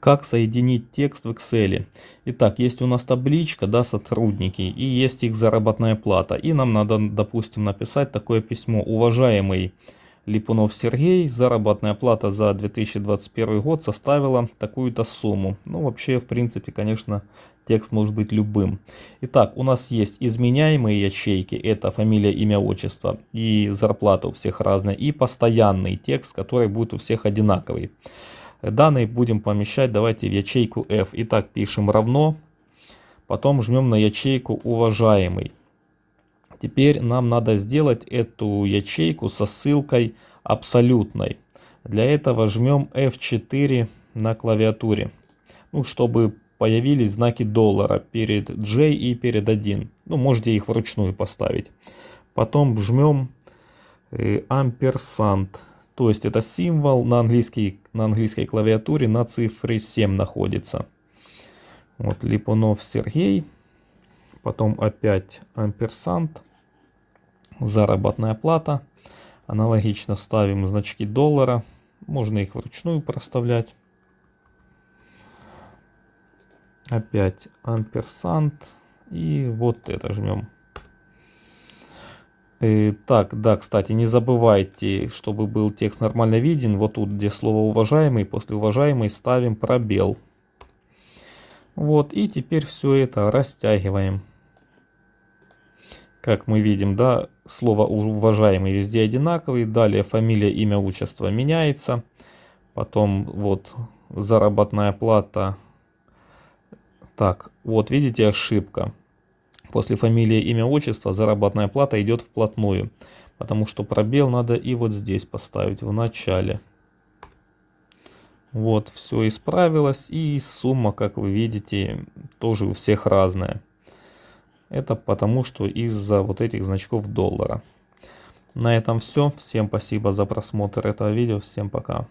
Как соединить текст в Excel? Итак, есть у нас табличка, да, сотрудники, и есть их заработная плата. И нам надо, допустим, написать такое письмо. Уважаемый Липунов Сергей, заработная плата за 2021 год составила такую-то сумму. Ну, вообще, в принципе, конечно, текст может быть любым. Итак, у нас есть изменяемые ячейки, это фамилия, имя, отчество, и зарплата у всех разная, и постоянный текст, который будет у всех одинаковый. Данные будем помещать, давайте в ячейку F. Итак, пишем равно, потом жмем на ячейку уважаемый. Теперь нам надо сделать эту ячейку со ссылкой абсолютной. Для этого жмем F4 на клавиатуре, ну, чтобы появились знаки доллара перед J и перед 1. Ну, можете их вручную поставить. Потом жмем э, амперсант. То есть это символ на, английской на английской клавиатуре на цифре 7 находится. Вот Липунов Сергей. Потом опять амперсант. Заработная плата. Аналогично ставим значки доллара. Можно их вручную проставлять. Опять амперсант. И вот это жмем. И, э, так, да, кстати, не забывайте, чтобы был текст нормально виден. Вот тут, где слово «уважаемый», после «уважаемый» ставим пробел. Вот, и теперь все это растягиваем. Как мы видим, да, слово «уважаемый» везде одинаковый. Далее фамилия, имя, отчество меняется. Потом вот заработная плата. Так, вот видите, ошибка. После фамилии, имя, отчество, заработная плата идет вплотную, потому что пробел надо и вот здесь поставить в начале. Вот, все исправилось. И сумма, как вы видите, тоже у всех разная. Это потому, что из-за вот этих значков доллара. На этом все. Всем спасибо за просмотр этого видео. Всем пока.